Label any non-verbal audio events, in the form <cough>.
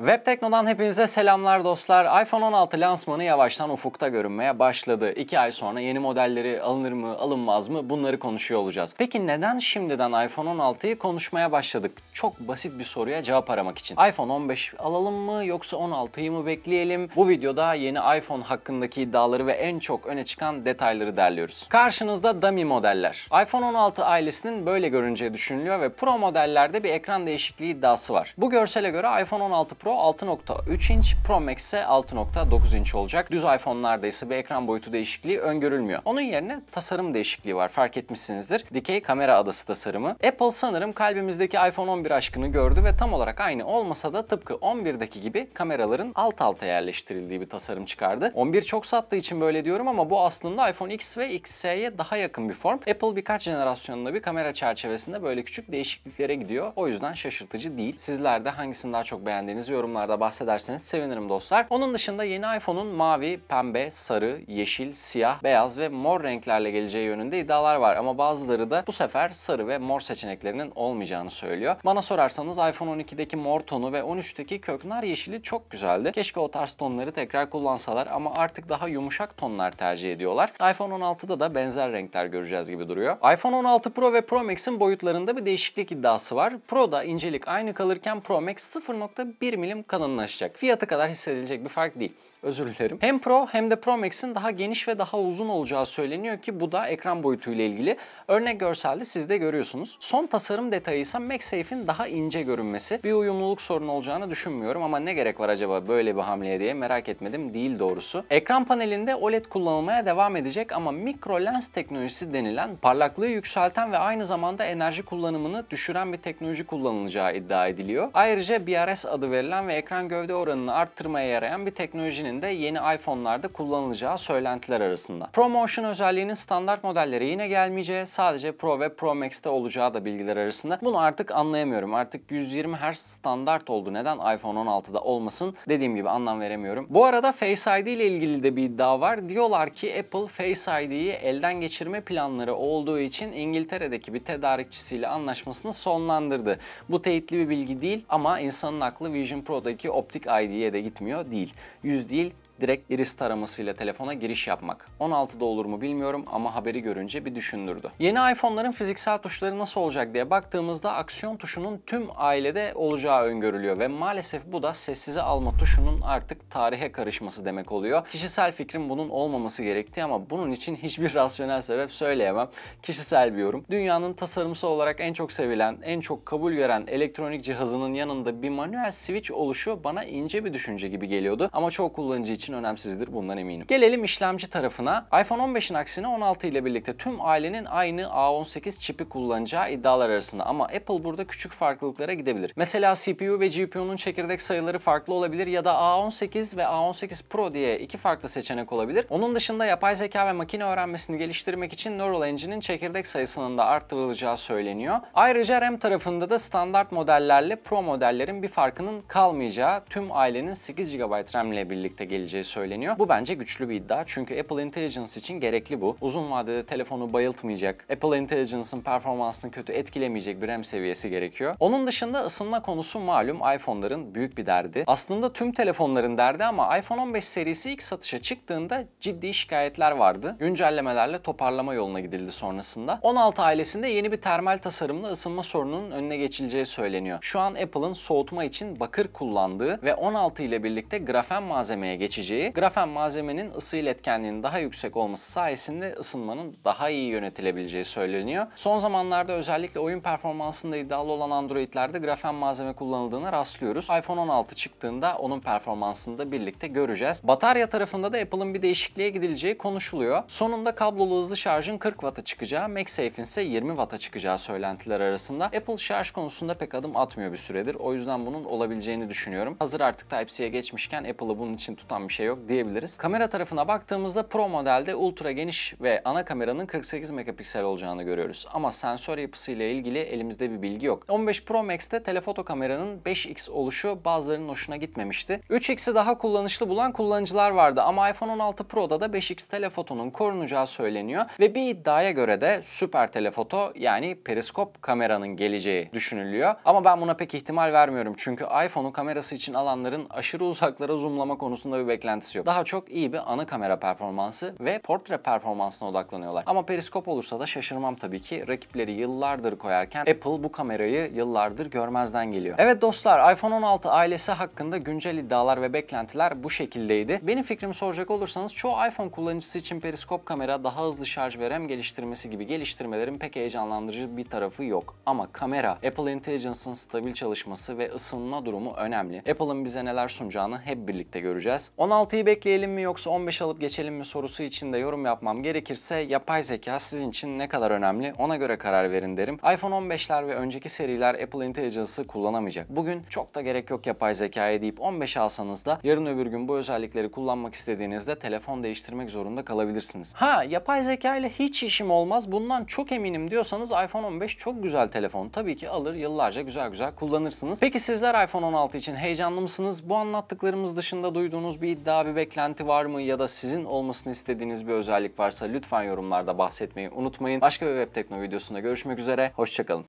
Web Tekno'dan hepinize selamlar dostlar. iPhone 16 lansmanı yavaştan ufukta görünmeye başladı. 2 ay sonra yeni modelleri alınır mı alınmaz mı bunları konuşuyor olacağız. Peki neden şimdiden iPhone 16'yı konuşmaya başladık? Çok basit bir soruya cevap aramak için. iPhone 15 alalım mı yoksa 16'yı mı bekleyelim? Bu videoda yeni iPhone hakkındaki iddiaları ve en çok öne çıkan detayları derliyoruz. Karşınızda dummy modeller. iPhone 16 ailesinin böyle görüneceği düşünülüyor ve Pro modellerde bir ekran değişikliği iddiası var. Bu görsele göre iPhone 16 Pro 6.3 inç, Pro Max ise 6.9 inç olacak. Düz iPhone'larda ise bir ekran boyutu değişikliği öngörülmüyor. Onun yerine tasarım değişikliği var fark etmişsinizdir. Dikey kamera adası tasarımı. Apple sanırım kalbimizdeki iPhone 11 aşkını gördü ve tam olarak aynı olmasa da tıpkı 11'deki gibi kameraların alt alta yerleştirildiği bir tasarım çıkardı. 11 çok sattığı için böyle diyorum ama bu aslında iPhone X ve XS'ye daha yakın bir form. Apple birkaç jenerasyonunda bir kamera çerçevesinde böyle küçük değişikliklere gidiyor. O yüzden şaşırtıcı değil. Sizler de hangisini daha çok beğendiğinizi Yorumlarınızı yorumlarda bahsederseniz sevinirim dostlar. Onun dışında yeni iPhone'un mavi, pembe, sarı, yeşil, siyah, beyaz ve mor renklerle geleceği yönünde iddialar var ama bazıları da bu sefer sarı ve mor seçeneklerinin olmayacağını söylüyor. Bana sorarsanız iPhone 12'deki mor tonu ve 13'teki köknar yeşili çok güzeldi. Keşke o tarz tonları tekrar kullansalar ama artık daha yumuşak tonlar tercih ediyorlar. iPhone 16'da da benzer renkler göreceğiz gibi duruyor. iPhone 16 Pro ve Pro Max'in boyutlarında bir değişiklik iddiası var. Pro'da incelik aynı kalırken Pro Max 0.1 mm eminim kalınlaşacak. Fiyatı kadar hissedilecek bir fark değil özür dilerim. Hem Pro hem de Pro Max'in daha geniş ve daha uzun olacağı söyleniyor ki bu da ekran boyutuyla ilgili. Örnek görselde siz de görüyorsunuz. Son tasarım detayı ise MagSafe'in daha ince görünmesi. Bir uyumluluk sorunu olacağını düşünmüyorum ama ne gerek var acaba böyle bir hamleye diye merak etmedim değil doğrusu. Ekran panelinde OLED kullanılmaya devam edecek ama mikro lens teknolojisi denilen parlaklığı yükselten ve aynı zamanda enerji kullanımını düşüren bir teknoloji kullanılacağı iddia ediliyor. Ayrıca BRS adı verilen ve ekran gövde oranını arttırmaya yarayan bir teknolojinin de yeni iPhone'larda kullanılacağı söylentiler arasında. ProMotion özelliğinin standart modellere yine gelmeyeceği, sadece Pro ve Pro Max'te olacağı da bilgiler arasında. Bunu artık anlayamıyorum. Artık 120 Hz standart oldu. Neden iPhone 16'da olmasın? Dediğim gibi anlam veremiyorum. Bu arada Face ID ile ilgili de bir iddia var. Diyorlar ki Apple Face ID'yi elden geçirme planları olduğu için İngiltere'deki bir tedarikçisiyle anlaşmasını sonlandırdı. Bu teyitli bir bilgi değil ama insanın aklı Vision Pro'daki optik ID'ye de gitmiyor değil. Yüz değil civil direkt iris taramasıyla telefona giriş yapmak. 16'da olur mu bilmiyorum ama haberi görünce bir düşündürdü. Yeni iPhone'ların fiziksel tuşları nasıl olacak diye baktığımızda aksiyon tuşunun tüm ailede olacağı öngörülüyor ve maalesef bu da sessize alma tuşunun artık tarihe karışması demek oluyor. Kişisel fikrim bunun olmaması gerektiği ama bunun için hiçbir <laughs> rasyonel sebep söyleyemem. Kişisel bir yorum. Dünyanın tasarımsal olarak en çok sevilen, en çok kabul gören elektronik cihazının yanında bir manuel switch oluşu bana ince bir düşünce gibi geliyordu ama çoğu kullanıcı için için önemsizdir bundan eminim. Gelelim işlemci tarafına. iPhone 15'in aksine 16 ile birlikte tüm ailenin aynı A18 çipi kullanacağı iddialar arasında ama Apple burada küçük farklılıklara gidebilir. Mesela CPU ve GPU'nun çekirdek sayıları farklı olabilir ya da A18 ve A18 Pro diye iki farklı seçenek olabilir. Onun dışında yapay zeka ve makine öğrenmesini geliştirmek için Neural Engine'in çekirdek sayısının da arttırılacağı söyleniyor. Ayrıca RAM tarafında da standart modellerle Pro modellerin bir farkının kalmayacağı tüm ailenin 8 GB RAM ile birlikte gelecek olabileceği söyleniyor. Bu bence güçlü bir iddia çünkü Apple Intelligence için gerekli bu. Uzun vadede telefonu bayıltmayacak, Apple Intelligence'ın performansını kötü etkilemeyecek bir RAM seviyesi gerekiyor. Onun dışında ısınma konusu malum iPhone'ların büyük bir derdi. Aslında tüm telefonların derdi ama iPhone 15 serisi ilk satışa çıktığında ciddi şikayetler vardı. Güncellemelerle toparlama yoluna gidildi sonrasında. 16 ailesinde yeni bir termal tasarımla ısınma sorununun önüne geçileceği söyleniyor. Şu an Apple'ın soğutma için bakır kullandığı ve 16 ile birlikte grafen malzemeye geçeceği geçeceği, grafen malzemenin ısı iletkenliğinin daha yüksek olması sayesinde ısınmanın daha iyi yönetilebileceği söyleniyor. Son zamanlarda özellikle oyun performansında iddialı olan Android'lerde grafen malzeme kullanıldığını rastlıyoruz. iPhone 16 çıktığında onun performansını da birlikte göreceğiz. Batarya tarafında da Apple'ın bir değişikliğe gidileceği konuşuluyor. Sonunda kablolu hızlı şarjın 40 Watt'a çıkacağı, MagSafe'in ise 20 Watt'a çıkacağı söylentiler arasında. Apple şarj konusunda pek adım atmıyor bir süredir. O yüzden bunun olabileceğini düşünüyorum. Hazır artık Type-C'ye geçmişken Apple'ı bunun için tutan bir bir şey yok diyebiliriz. Kamera tarafına baktığımızda Pro modelde ultra geniş ve ana kameranın 48 megapiksel olacağını görüyoruz. Ama sensör yapısıyla ilgili elimizde bir bilgi yok. 15 Pro Max'te telefoto kameranın 5x oluşu bazılarının hoşuna gitmemişti. 3x'i daha kullanışlı bulan kullanıcılar vardı ama iPhone 16 Pro'da da 5x telefotonun korunacağı söyleniyor ve bir iddiaya göre de süper telefoto yani periskop kameranın geleceği düşünülüyor. Ama ben buna pek ihtimal vermiyorum çünkü iPhone'un kamerası için alanların aşırı uzaklara zoomlama konusunda bir beklentisi beklentisi yok. Daha çok iyi bir ana kamera performansı ve portre performansına odaklanıyorlar. Ama periskop olursa da şaşırmam tabii ki. Rakipleri yıllardır koyarken Apple bu kamerayı yıllardır görmezden geliyor. Evet dostlar iPhone 16 ailesi hakkında güncel iddialar ve beklentiler bu şekildeydi. Benim fikrimi soracak olursanız çoğu iPhone kullanıcısı için periskop kamera daha hızlı şarj ve RAM geliştirmesi gibi geliştirmelerin pek heyecanlandırıcı bir tarafı yok. Ama kamera, Apple Intelligence'ın stabil çalışması ve ısınma durumu önemli. Apple'ın bize neler sunacağını hep birlikte göreceğiz. 16 16'yı bekleyelim mi yoksa 15 alıp geçelim mi sorusu için de yorum yapmam gerekirse yapay zeka sizin için ne kadar önemli ona göre karar verin derim. iPhone 15'ler ve önceki seriler Apple Intelligence'ı kullanamayacak. Bugün çok da gerek yok yapay zekaya deyip 15 alsanız da yarın öbür gün bu özellikleri kullanmak istediğinizde telefon değiştirmek zorunda kalabilirsiniz. Ha yapay zeka ile hiç işim olmaz bundan çok eminim diyorsanız iPhone 15 çok güzel telefon. Tabii ki alır yıllarca güzel güzel kullanırsınız. Peki sizler iPhone 16 için heyecanlı mısınız? Bu anlattıklarımız dışında duyduğunuz bir daha bir beklenti var mı ya da sizin olmasını istediğiniz bir özellik varsa lütfen yorumlarda bahsetmeyi unutmayın. Başka bir web tekno videosunda görüşmek üzere. Hoşçakalın.